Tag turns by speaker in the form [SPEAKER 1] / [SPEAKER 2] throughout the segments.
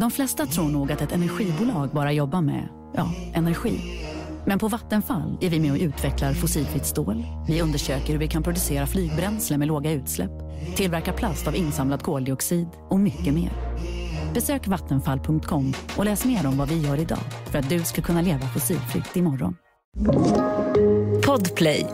[SPEAKER 1] De flesta tror nog att ett energibolag bara jobbar med, ja, energi. Men på Vattenfall är vi med och utvecklar fossilfritt stål. Vi undersöker hur vi kan producera flygbränsle med låga utsläpp, tillverka plast av insamlad koldioxid och mycket mer. Besök vattenfall.com och läs mer om vad vi gör idag för att du ska kunna leva fossilfritt imorgon. Podplay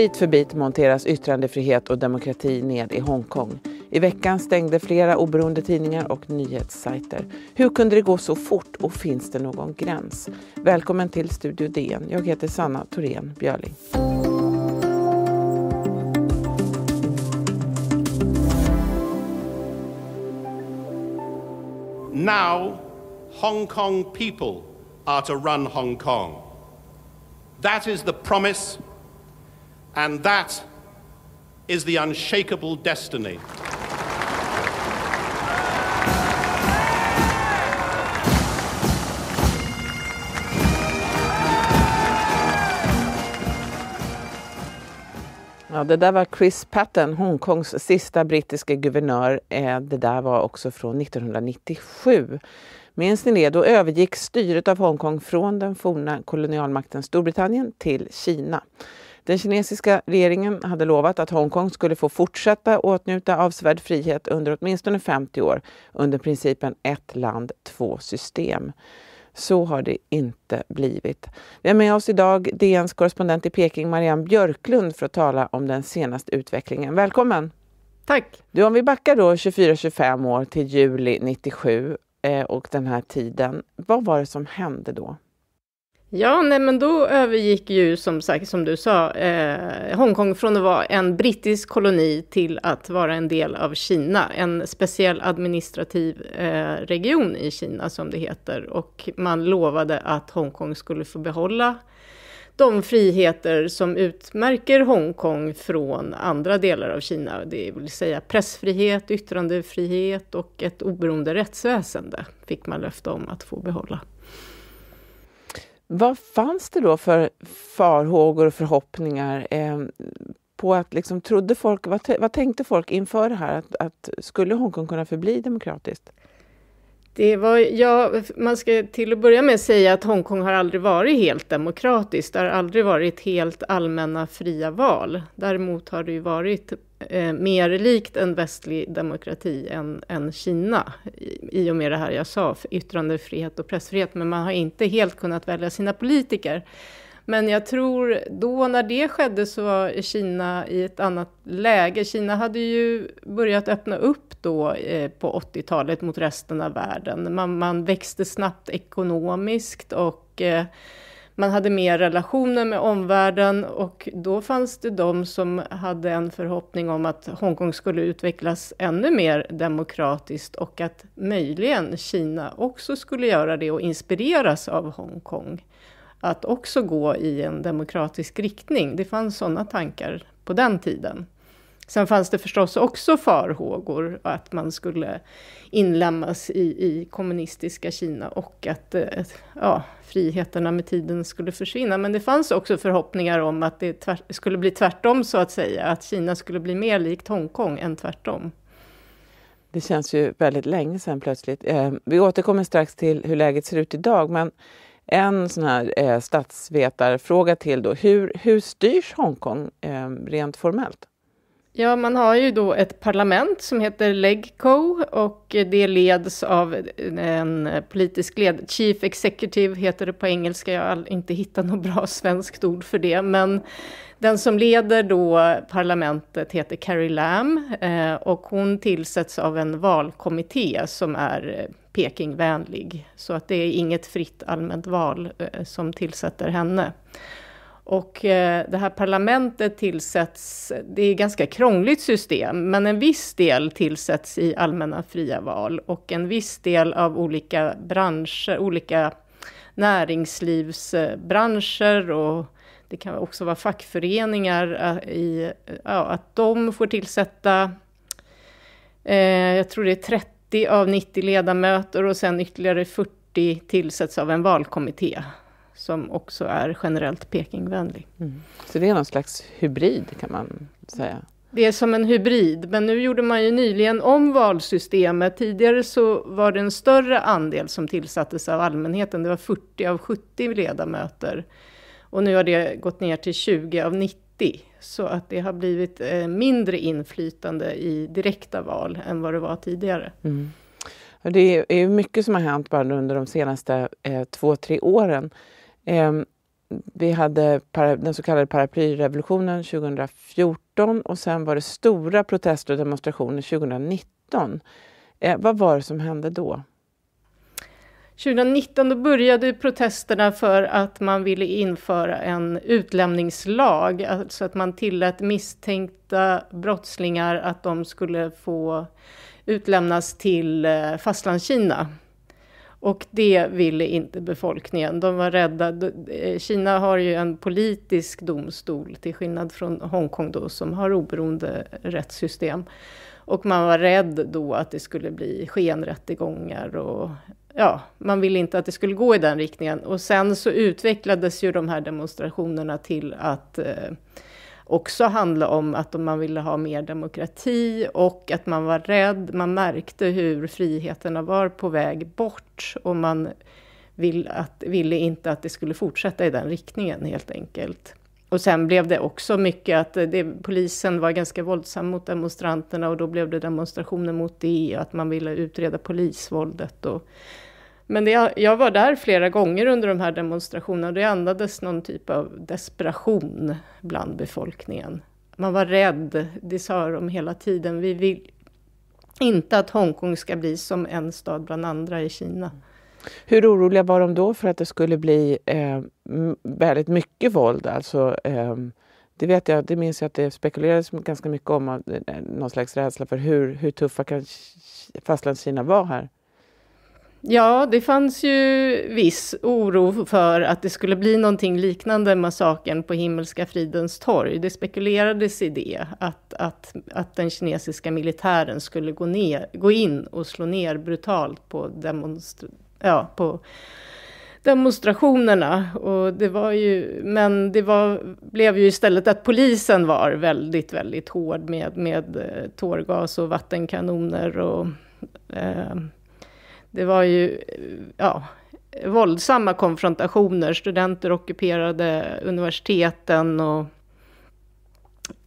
[SPEAKER 2] Bit för bit monteras yttrandefrihet och demokrati ned i Hongkong. I veckan stängde flera oberoende tidningar och nyhetssajter. Hur kunde det gå så fort och finns det någon gräns? Välkommen till Studio DN. Jag heter Sanna Thorén Björling. Now, Hong Kong people are to run Hong Kong. That is the promise And that is the unshakable destiny. Ja, det där var Chris Patten, Hongkongs sista brittiska guvernör. Eh, det där var också från 1997. Minns ni det? Då övergick styret av Hongkong från den forna kolonialmakten Storbritannien till Kina. Den kinesiska regeringen hade lovat att Hongkong skulle få fortsätta åtnjuta avsevärd frihet under åtminstone 50 år under principen ett land, två system. Så har det inte blivit. Vi har med oss idag DNs korrespondent i Peking, Marianne Björklund, för att tala om den senaste utvecklingen. Välkommen! Tack! Du, om vi backar då 24-25 år till juli 97 eh, och den här tiden, vad var det som hände då?
[SPEAKER 3] Ja, nej men då övergick ju som som du sa, eh, Hongkong från att vara en brittisk koloni till att vara en del av Kina, en speciell administrativ eh, region i Kina som det heter. Och man lovade att Hongkong skulle få behålla de friheter som utmärker Hongkong från andra delar av Kina, det vill säga pressfrihet, yttrandefrihet och ett oberoende rättsväsende fick
[SPEAKER 2] man löfte om att få behålla. Vad fanns det då för farhågor och förhoppningar? Eh, på att liksom, trodde folk, vad, vad, tänkte folk inför det här? Att, att skulle Hongkong kunna förbli demokratiskt? Det var,
[SPEAKER 3] ja, man ska till att börja med säga att Hongkong har aldrig varit helt demokratiskt. Det har aldrig varit helt allmänna fria val. Däremot har det ju varit eh, mer likt en västlig demokrati än, än Kina. I, I och med det här jag sa, yttrandefrihet och pressfrihet. Men man har inte helt kunnat välja sina politiker. Men jag tror då när det skedde så var Kina i ett annat läge. Kina hade ju börjat öppna upp då eh, på 80-talet mot resten av världen. Man, man växte snabbt ekonomiskt och eh, man hade mer relationer med omvärlden och då fanns det de som hade en förhoppning om att Hongkong skulle utvecklas ännu mer demokratiskt och att möjligen Kina också skulle göra det och inspireras av Hongkong att också gå i en demokratisk riktning. Det fanns sådana tankar på den tiden. Sen fanns det förstås också farhågor att man skulle inlämnas i, i kommunistiska Kina och att eh, ja, friheterna med tiden skulle försvinna. Men det fanns också förhoppningar om att det tvärt, skulle bli tvärtom så att säga, att Kina skulle bli mer likt Hongkong än tvärtom.
[SPEAKER 2] Det känns ju väldigt länge sedan plötsligt. Eh, vi återkommer strax till hur läget ser ut idag, men en sån här eh, statsvetarfråga till då. Hur, hur styrs Hongkong eh, rent formellt?
[SPEAKER 3] Ja, man har ju då ett parlament som heter Legco och det leds av en politisk ledare. Chief Executive heter det på engelska, jag har inte hittat något bra svenskt ord för det. Men den som leder då parlamentet heter Carrie Lam eh, och hon tillsätts av en valkommitté som är Pekingvänlig. Så att det är inget fritt allmänt val eh, som tillsätter henne. Och eh, det här parlamentet tillsätts, det är ett ganska krångligt system, men en viss del tillsätts i allmänna fria val och en viss del av olika branscher, olika näringslivsbranscher och det kan också vara fackföreningar eh, i, ja, att de får tillsätta, eh, jag tror det är 30 90 av 90 ledamöter och sen ytterligare 40 tillsätts av en valkommitté som också är generellt
[SPEAKER 2] Pekingvänlig. Mm. Så det är någon slags hybrid kan man säga?
[SPEAKER 3] Det är som en hybrid, men nu gjorde man ju nyligen om valsystemet. Tidigare så var det en större andel som tillsattes av allmänheten. Det var 40 av 70 ledamöter. Och nu har det gått ner till 20 av 90 90. Så att det har blivit eh, mindre inflytande
[SPEAKER 2] i direkta val än vad det var tidigare. Mm. Det är mycket som har hänt bara under de senaste eh, två, tre åren. Ehm, vi hade den så kallade paraplyrevolutionen 2014 och sen var det stora protester och demonstrationer 2019. Eh, vad var det som hände då?
[SPEAKER 3] 2019 började protesterna för att man ville införa en utlämningslag, alltså att man tillät misstänkta brottslingar att de skulle få utlämnas till eh, Fastlandskina. Och det ville inte befolkningen. De var rädda. Eh, Kina har ju en politisk domstol till skillnad från Hongkong då, som har oberoende rättssystem. Och man var rädd då att det skulle bli skenrättegångar och ja, man ville inte att det skulle gå i den riktningen. Och sen så utvecklades ju de här demonstrationerna till att eh, också handla om att man ville ha mer demokrati och att man var rädd. Man märkte hur friheterna var på väg bort och man vill att, ville inte att det skulle fortsätta i den riktningen helt enkelt. Och sen blev det också mycket att det, polisen var ganska våldsam mot demonstranterna och då blev det demonstrationer mot det och att man ville utreda polisvåldet. Och, men det, jag var där flera gånger under de här demonstrationerna och det andades någon typ av desperation bland befolkningen. Man var rädd, det sa de hela tiden. Vi vill inte att Hongkong ska bli som en stad bland andra i Kina.
[SPEAKER 2] Hur oroliga var de då för att det skulle bli eh, väldigt mycket våld? Alltså, eh, det, vet jag, det minns jag att det spekulerades ganska mycket om, eh, någon slags rädsla för hur, hur tuffa kan Fastlandskina vara här?
[SPEAKER 3] Ja, det fanns ju viss oro för att det skulle bli någonting liknande massaken på Himmelska fridens torg. Det spekulerades i det, att, att, att den kinesiska militären skulle gå, ner, gå in och slå ner brutalt på demonstrationer ja, på demonstrationerna. Och det var ju, men det var, blev ju istället att polisen var väldigt, väldigt hård med, med eh, tårgas och vattenkanoner. Och, eh, det var ju eh, ja, våldsamma konfrontationer. Studenter ockuperade universiteten. och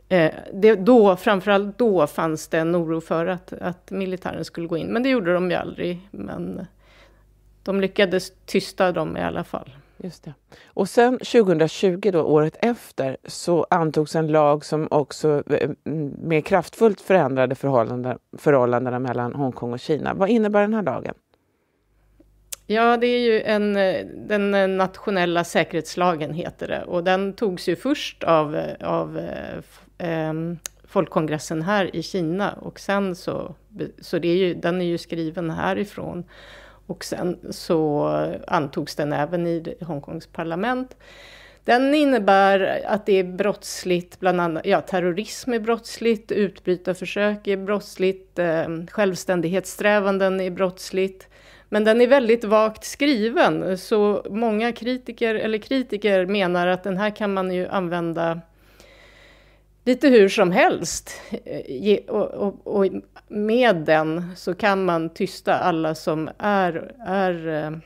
[SPEAKER 3] eh, det, då, framförallt då fanns det en oro för att, att militären skulle gå in, men det gjorde de ju aldrig. Men, de lyckades tysta dem i alla fall. Just
[SPEAKER 2] det. Och sen 2020, då, året efter, så antogs en lag som också eh, mm, mer kraftfullt förändrade förhållanden, förhållandena mellan Hongkong och Kina. Vad innebär den här lagen?
[SPEAKER 3] Ja, det är ju en, eh, den eh, nationella säkerhetslagen heter det och den togs ju först av, av eh, ehm, folkkongressen här i Kina och sen så, så det är ju, den är ju skriven härifrån. Och sen så antogs den även i Hongkongs parlament. Den innebär att det är brottsligt, bland annat ja, terrorism är brottsligt, utbrytarförsök är brottsligt, eh, självständighetssträvanden är brottsligt. Men den är väldigt vagt skriven, så många kritiker, eller kritiker menar att den här kan man ju använda lite hur som helst. Eh, och, med den så kan man tysta alla som är, är eh,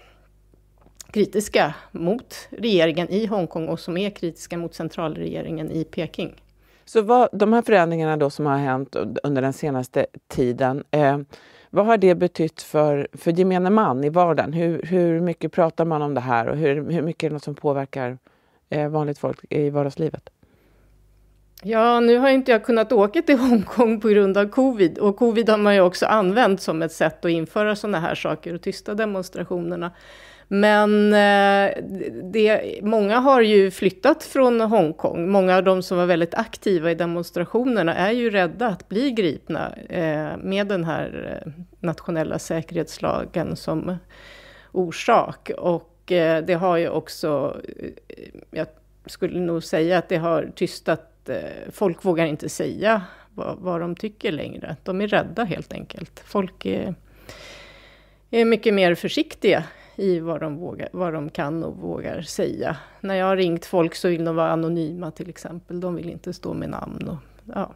[SPEAKER 3] kritiska mot regeringen i Hongkong och som är kritiska mot centralregeringen i Peking.
[SPEAKER 2] Så vad, de här förändringarna då som har hänt under den senaste tiden, eh, vad har det betytt för, för gemene man i vardagen? Hur, hur mycket pratar man om det här och hur, hur mycket är det något som påverkar eh, vanligt folk i vardagslivet?
[SPEAKER 3] Ja, nu har inte jag kunnat åka till Hongkong på grund av covid. Och covid har man ju också använt som ett sätt att införa sådana här saker och tysta demonstrationerna. Men eh, det, många har ju flyttat från Hongkong. Många av de som var väldigt aktiva i demonstrationerna är ju rädda att bli gripna eh, med den här eh, nationella säkerhetslagen som orsak. Och det har ju också, jag skulle nog säga att det har tystat att eh, folk vågar inte säga vad, vad de tycker längre. De är rädda helt enkelt. Folk är, är mycket mer försiktiga i vad de, vågar, vad de kan och vågar säga. När jag har ringt folk så vill de vara
[SPEAKER 2] anonyma till exempel. De vill inte stå med namn. Och, ja.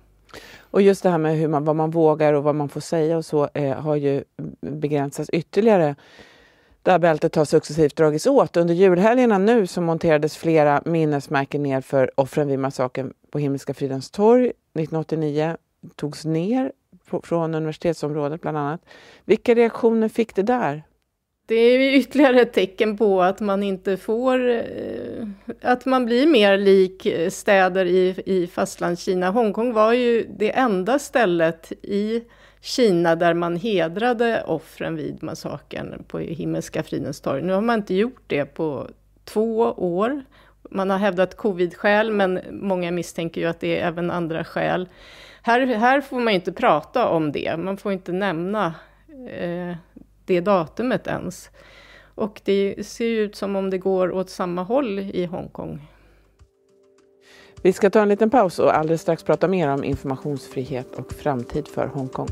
[SPEAKER 2] och just det här med hur man, vad man vågar och vad man får säga och så eh, har ju begränsats ytterligare det här bältet har successivt dragits åt. Under julhelgerna nu så monterades flera minnesmärken ner för offren vid massakern på Himmelska fridens torg 1989. togs ner från universitetsområdet bland annat. Vilka reaktioner fick det där? Det
[SPEAKER 3] är ytterligare ett tecken på att man inte får... Eh, att man blir mer lik eh, städer i, i fastlandskina. Hongkong var ju det enda stället i Kina där man hedrade offren vid massakern på Himmelska fridens torg. Nu har man inte gjort det på två år. Man har hävdat covid-skäl, men många misstänker ju att det är även andra skäl. Här, här får man ju inte prata om det, man får inte nämna eh, det datumet ens. Och det ser ju ut som om det går åt samma håll i Hongkong.
[SPEAKER 2] Vi ska ta en liten paus och alldeles strax prata mer om informationsfrihet och framtid för Hongkong.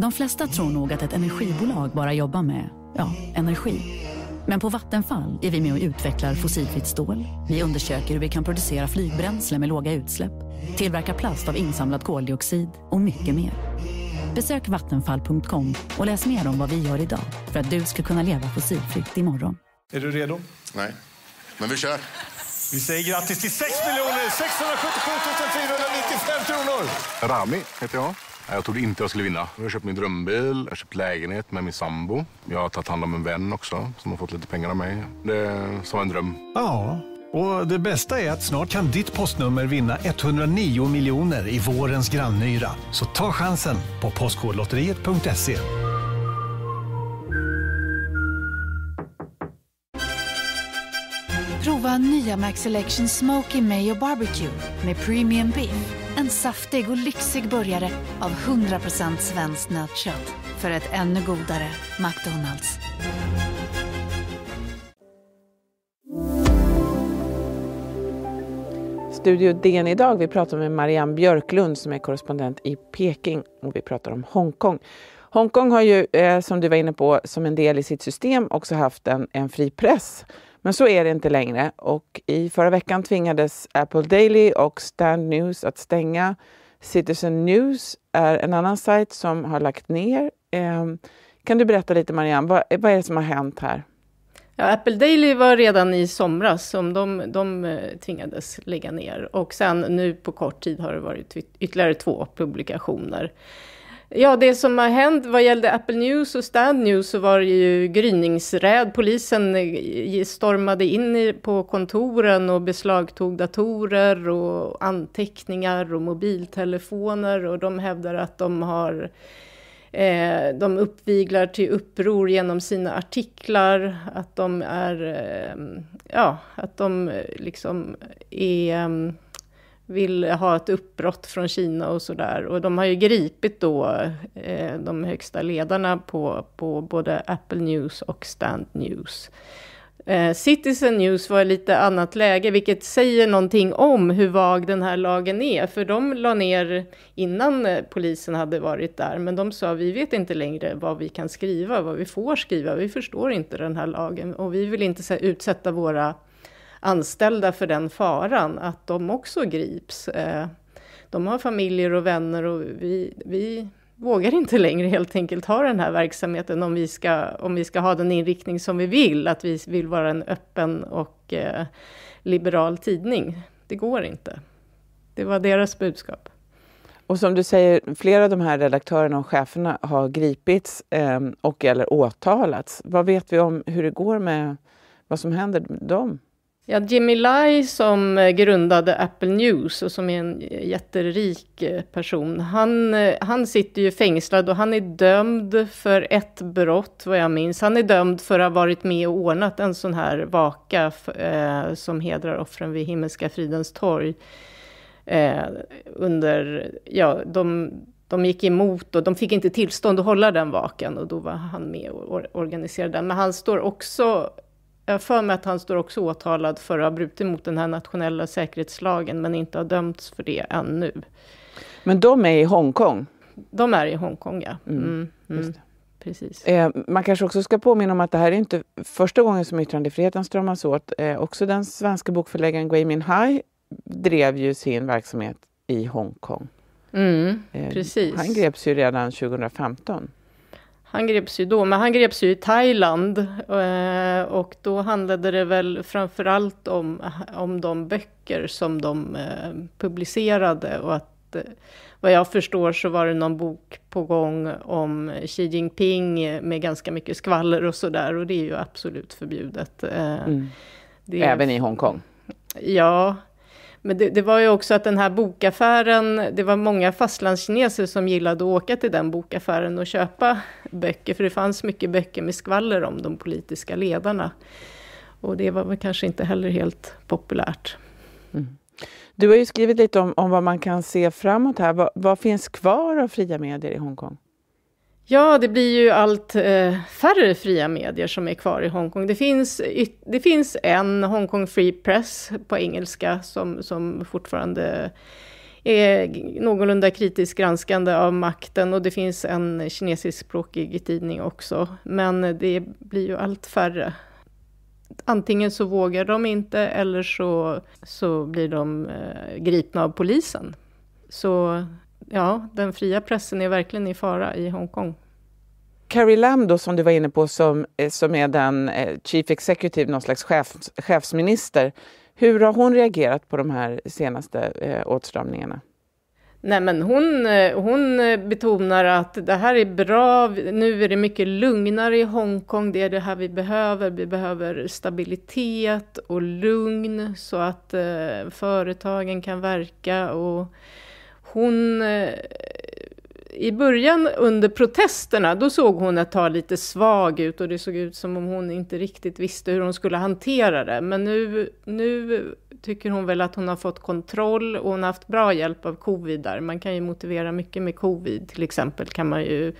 [SPEAKER 1] De flesta tror nog att ett energibolag bara jobbar med, ja, energi. Men på Vattenfall är vi med och utvecklar fossilfritt stål. Vi undersöker hur vi kan producera flygbränsle med låga utsläpp, tillverka plast av insamlad koldioxid och mycket mer. Besök vattenfall.com och läs mer om vad vi gör idag för att du ska kunna leva fossilfritt imorgon.
[SPEAKER 2] Är du redo? Nej, men vi kör. Vi säger grattis till 6
[SPEAKER 3] 677 495 kronor!
[SPEAKER 2] Rami heter jag. Jag trodde inte jag skulle vinna. Jag har köpt min drömbil, jag har köpt lägenhet med min sambo. Jag har tagit hand om en vän också som har fått lite pengar av mig. Det är som en dröm.
[SPEAKER 3] Ja, och det bästa är att snart kan ditt postnummer vinna 109 miljoner i vårens grannyra. Så ta
[SPEAKER 1] chansen på Postkodlotteriet.se. Prova nya Max Selection Smoky Mayo Barbecue med Premium Beef. En saftig och lyxig burgare av 100% svenskt nötkött. För ett ännu godare McDonalds.
[SPEAKER 2] Studio DN idag. Vi pratar med Marianne Björklund som är korrespondent i Peking och vi pratar om Hongkong. Hongkong har ju, eh, som du var inne på, som en del i sitt system också haft en, en fri press men så är det inte längre och i förra veckan tvingades Apple Daily och Stand News att stänga. Citizen News är en annan sajt som har lagt ner. Ehm, kan du berätta lite Marianne, vad, vad är det som har hänt här? Ja, Apple Daily var redan i somras som de, de eh, tvingades
[SPEAKER 3] lägga ner och sen nu på kort tid har det varit ytterligare två publikationer. Ja, det som har hänt vad gällde Apple News och Stand News så var det ju gryningsräd. Polisen eh, stormade in på kontoren och beslagtog datorer och anteckningar och mobiltelefoner och de hävdar att de har eh, de uppviglar till uppror genom sina artiklar, att de är, eh, ja, att de liksom är mm, vill ha ett uppbrott från Kina och sådär. Och de har ju gripit då eh, de högsta ledarna på, på både Apple News och Stand News. Eh, Citizen News var i lite annat läge, vilket säger någonting om hur vag den här lagen är. För de la ner innan eh, polisen hade varit där, men de sa vi vet inte längre vad vi kan skriva, vad vi får skriva. Vi förstår inte den här lagen och vi vill inte utsätta våra anställda för den faran, att de också grips. Eh, de har familjer och vänner och vi, vi vågar inte längre helt enkelt ha den här verksamheten om vi ska, om vi ska ha den inriktning som vi vill, att vi vill vara en öppen och eh, liberal tidning.
[SPEAKER 2] Det går inte. Det var deras budskap. Och som du säger, flera av de här redaktörerna och cheferna har gripits eh, och eller åtalats. Vad vet vi om hur det går med vad som händer dem?
[SPEAKER 3] Ja, Jimmy Lai som eh, grundade Apple News och som är en eh, jätterik eh, person, han, han sitter ju fängslad och han är dömd för ett brott vad jag minns. Han är dömd för att ha varit med och ordnat en sån här vaka eh, som hedrar offren vid Himmelska fridens torg. Eh, under, ja, de, de gick emot och de fick inte tillstånd att hålla den vakan och då var han med och organiserade den. Men han står också jag har för mig att han står också åtalad för att ha brutit mot den här nationella säkerhetslagen, men inte har dömts för det ännu.
[SPEAKER 2] Men de är i Hongkong?
[SPEAKER 3] De är i Hongkong, ja. Mm, mm, mm. precis.
[SPEAKER 2] Eh, man kanske också ska påminna om att det här är inte första gången som yttrandefriheten stramas åt. Eh, också den svenska bokförläggaren Gui Minhai drev ju sin verksamhet i Hongkong. Mm, eh, han greps ju redan 2015.
[SPEAKER 3] Han greps ju då, men han greps ju i Thailand eh, och då handlade det väl framförallt om, om de böcker som de eh, publicerade och att eh, vad jag förstår så var det någon bok på gång om Xi Jinping med ganska mycket skvaller och sådär och det är ju absolut förbjudet. Mm. Är... Även i Hongkong? Ja, men det, det, var ju också att den här bokaffären, det var många fastlandskineser som gillade att åka till den bokaffären och köpa böcker, för det fanns mycket böcker med skvaller om de
[SPEAKER 2] politiska ledarna. Och det var väl kanske inte heller helt populärt. Mm. Du har ju skrivit lite om, om vad man kan se framåt här. Vad, vad finns kvar av fria medier i Hongkong?
[SPEAKER 3] Ja, det blir ju allt eh, färre fria medier som är kvar i Hongkong. Det finns, det finns en Hongkong Free Press på engelska som, som fortfarande är någorlunda kritiskt granskande av makten och det finns en kinesiskspråkig tidning också. Men det blir ju allt färre. Antingen så vågar de inte eller så, så blir de eh, gripna av polisen. Så ja, den fria pressen är verkligen i fara i Hongkong.
[SPEAKER 2] Carrie Lam då, som du var inne på, som, eh, som är den eh, Chief Executive, någon slags chef, chefsminister. Hur har hon reagerat på de här senaste eh, åtstramningarna?
[SPEAKER 3] Nej, men hon, eh, hon betonar att det här är bra, nu är det mycket lugnare i Hongkong, det är det här vi behöver. Vi behöver stabilitet och lugn så att eh, företagen kan verka och hon eh, i början under protesterna, då såg hon ett tag lite svag ut och det såg ut som om hon inte riktigt visste hur hon skulle hantera det. Men nu, nu tycker hon väl att hon har fått kontroll och hon har haft bra hjälp av covid där. Man kan ju motivera mycket med covid, till exempel kan man ju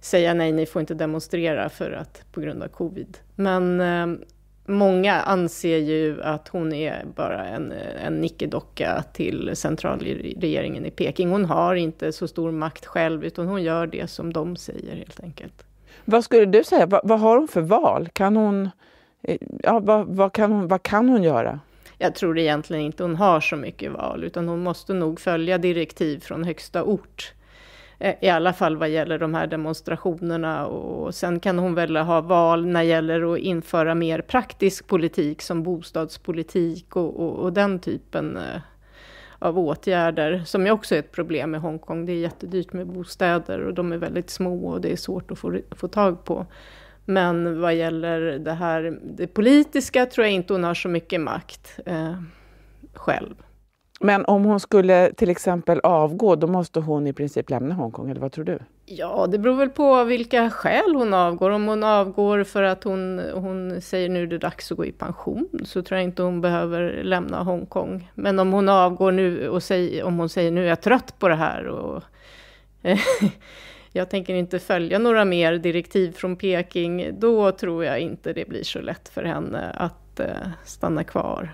[SPEAKER 3] säga nej, ni får inte demonstrera för att, på grund av covid. Men eh, Många anser ju att hon är bara en, en nickedocka till centralregeringen i Peking. Hon har inte så stor makt själv, utan hon gör det som de säger helt enkelt.
[SPEAKER 2] Vad skulle du säga, vad, vad har hon för val? Kan hon, eh, ja, vad, vad, kan hon, vad kan hon göra? Jag tror egentligen inte
[SPEAKER 3] hon har så mycket val, utan hon måste nog följa direktiv från högsta ort. Eh, I alla fall vad gäller de här demonstrationerna och sen kan hon väl ha val när det gäller att införa mer praktisk politik som bostadspolitik och, och, och den typen eh, av åtgärder som ju också är ett problem i Hongkong. Det är jättedyrt med bostäder och de är väldigt små och det är svårt att få, få tag på. Men vad gäller det här det politiska tror jag inte hon har så mycket makt eh,
[SPEAKER 2] själv. Men om hon skulle till exempel avgå, då måste hon i princip lämna Hongkong, eller vad tror du?
[SPEAKER 3] Ja, det beror väl på vilka skäl hon avgår. Om hon avgår för att hon, hon säger nu är det dags att gå i pension, så tror jag inte hon behöver lämna Hongkong. Men om hon avgår nu och säger, om hon säger nu är jag trött på det här och jag tänker inte följa några mer direktiv från Peking, då tror jag
[SPEAKER 2] inte det blir så lätt för henne att eh, stanna kvar.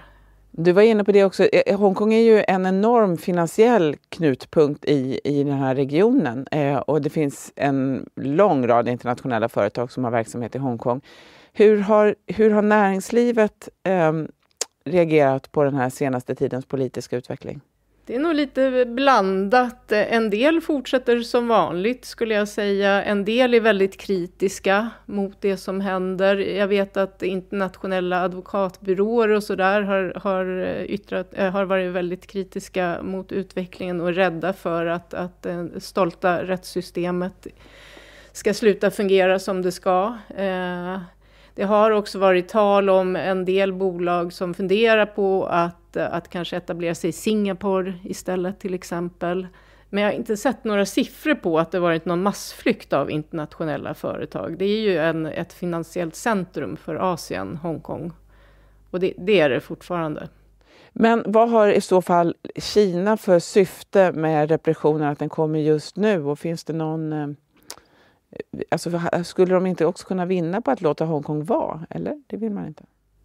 [SPEAKER 2] Du var inne på det också. Eh, Hongkong är ju en enorm finansiell knutpunkt i, i den här regionen eh, och det finns en lång rad internationella företag som har verksamhet i Hongkong. Hur har, hur har näringslivet eh, reagerat på den här senaste tidens politiska utveckling?
[SPEAKER 3] Det är nog lite blandat. En del fortsätter som vanligt skulle jag säga. En del är väldigt kritiska mot det som händer. Jag vet att internationella advokatbyråer och sådär har, har, eh, yttrat, eh, har varit väldigt kritiska mot utvecklingen och rädda för att, att det eh, stolta rättssystemet ska sluta fungera som det ska. Det har också varit tal om en del bolag som funderar på att, eh, att kanske etablera sig i Singapore istället till exempel. Men jag har inte sett några siffror på att det varit någon massflykt av internationella företag. Det är ju en, ett finansiellt centrum för Asien, Hongkong. Och det, det är det fortfarande.
[SPEAKER 2] Men vad har i så fall Kina för syfte med repressionen, att den kommer just nu? Och finns det någon eh, Eh, alltså, skulle de inte också kunna vinna på att låta Hongkong vara? Eller? Det vill man inte.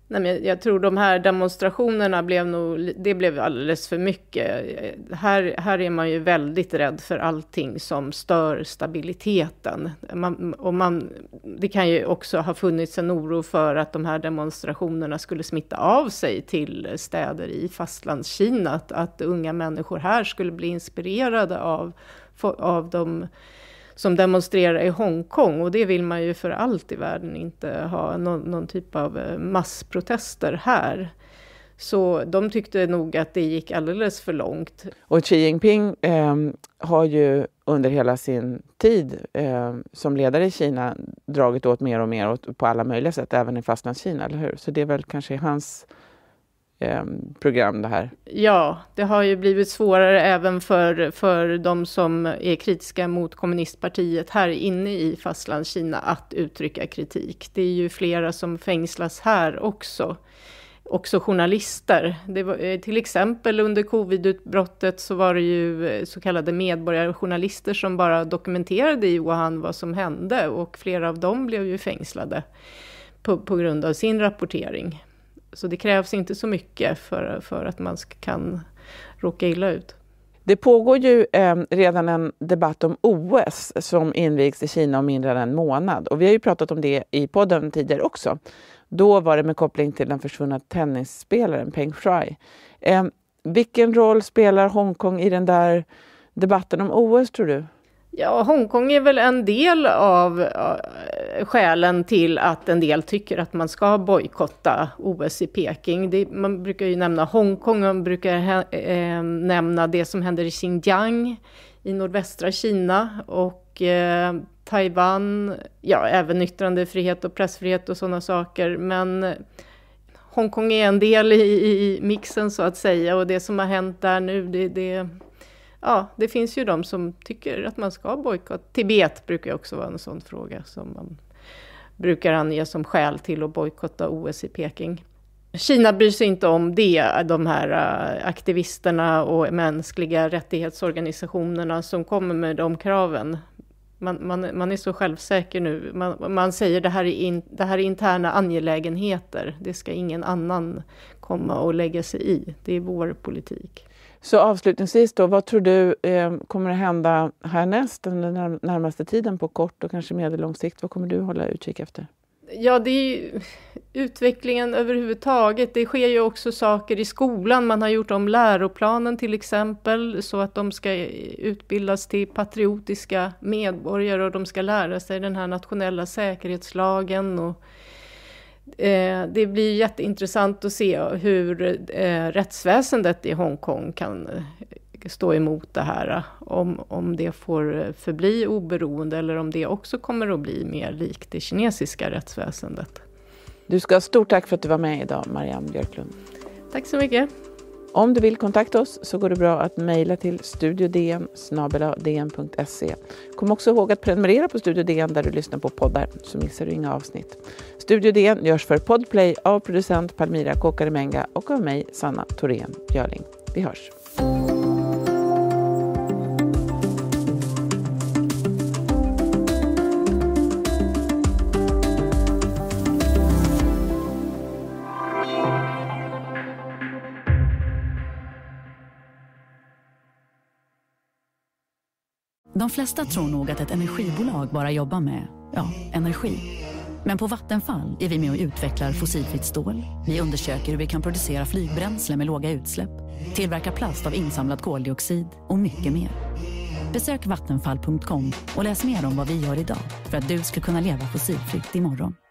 [SPEAKER 3] Nej, men jag tror de här demonstrationerna blev nog, det blev alldeles för mycket. Eh, här, här är man ju väldigt rädd för allting som stör stabiliteten. Man, och man, det kan ju också ha funnits en oro för att de här demonstrationerna skulle smitta av sig till städer i fastlandskina. Att, att unga människor här skulle bli inspirerade av, av de som demonstrerar i Hongkong och det vill man ju för allt i världen inte ha någon, någon typ av eh, massprotester här. Så de tyckte nog att det gick alldeles för långt.
[SPEAKER 2] Och Xi Jinping eh, har ju under hela sin tid eh, som ledare i Kina dragit åt mer och mer åt, på alla möjliga sätt, även i Fastlandskina, eller hur? Så det är väl kanske hans Eh, program det här.
[SPEAKER 3] Ja, det har ju blivit svårare även för, för de som är kritiska mot kommunistpartiet här inne i Fastlandskina att uttrycka kritik. Det är ju flera som fängslas här också också journalister. Det var, eh, till exempel under covidutbrottet så var det ju eh, så kallade medborgarjournalister som bara dokumenterade i Wuhan vad som hände och flera av dem blev ju fängslade på, på grund av sin rapportering. Så det krävs inte så mycket för, för att man
[SPEAKER 2] kan råka illa ut. Det pågår ju eh, redan en debatt om OS som invigs i Kina om mindre än en månad. Och vi har ju pratat om det i podden tidigare också. Då var det med koppling till den försvunna tennisspelaren Peng Shuai. Eh, vilken roll spelar Hongkong i den där debatten om OS, tror du? Ja, Hongkong är
[SPEAKER 3] väl en del av eh, skälen till att en del tycker att man ska bojkotta OS i Peking. Det, man brukar ju nämna Hongkong, man brukar eh, nämna det som händer i Xinjiang i nordvästra Kina och eh, Taiwan, ja även yttrandefrihet och pressfrihet och sådana saker. Men eh, Hongkong är en del i, i, mixen så att säga och det som har hänt där nu det, det ja, det finns ju de som tycker att man ska bojkotta. Tibet brukar ju också vara en sån fråga som man brukar ange som skäl till att bojkotta OS i Peking. Kina bryr sig inte om det, de här äh, aktivisterna och mänskliga rättighetsorganisationerna som kommer med de kraven. Man, man, man är så självsäker nu. Man, man säger det här, in, det här är interna angelägenheter. Det ska ingen annan komma och lägga sig i. Det är vår
[SPEAKER 2] politik. Så avslutningsvis då, vad tror du eh, kommer att hända härnäst den närmaste tiden på kort och kanske medellång sikt? Vad kommer du hålla utkik efter?
[SPEAKER 3] Ja, det är ju, utvecklingen överhuvudtaget. Det sker ju också saker i skolan. Man har gjort om läroplanen till exempel så att de ska utbildas till patriotiska medborgare och de ska lära sig den här nationella säkerhetslagen och Eh, det blir jätteintressant att se hur eh, rättsväsendet i Hongkong kan eh, stå emot det här. Om, om det får förbli oberoende eller om det också kommer att bli mer likt det kinesiska rättsväsendet.
[SPEAKER 2] Du ska ha stort tack för att du var med idag, Marianne Björklund. Tack så mycket. Om du vill kontakta oss så går det bra att mejla till studiodn Kom också ihåg att prenumerera på Studio DN där du lyssnar på poddar så missar du inga avsnitt. Studio DN görs för Podplay av producent Palmira Kåkaremenga och av mig Sanna Thorén Björling. Vi hörs!
[SPEAKER 1] De flesta tror nog att ett energibolag bara jobbar med, ja, energi. Men på Vattenfall är vi med och utvecklar fossilfritt stål. Vi undersöker hur vi kan producera flygbränsle med låga utsläpp, tillverka plast av insamlad koldioxid och mycket mer. Besök vattenfall.com och läs mer om vad vi gör idag för att du ska kunna leva fossilfritt imorgon.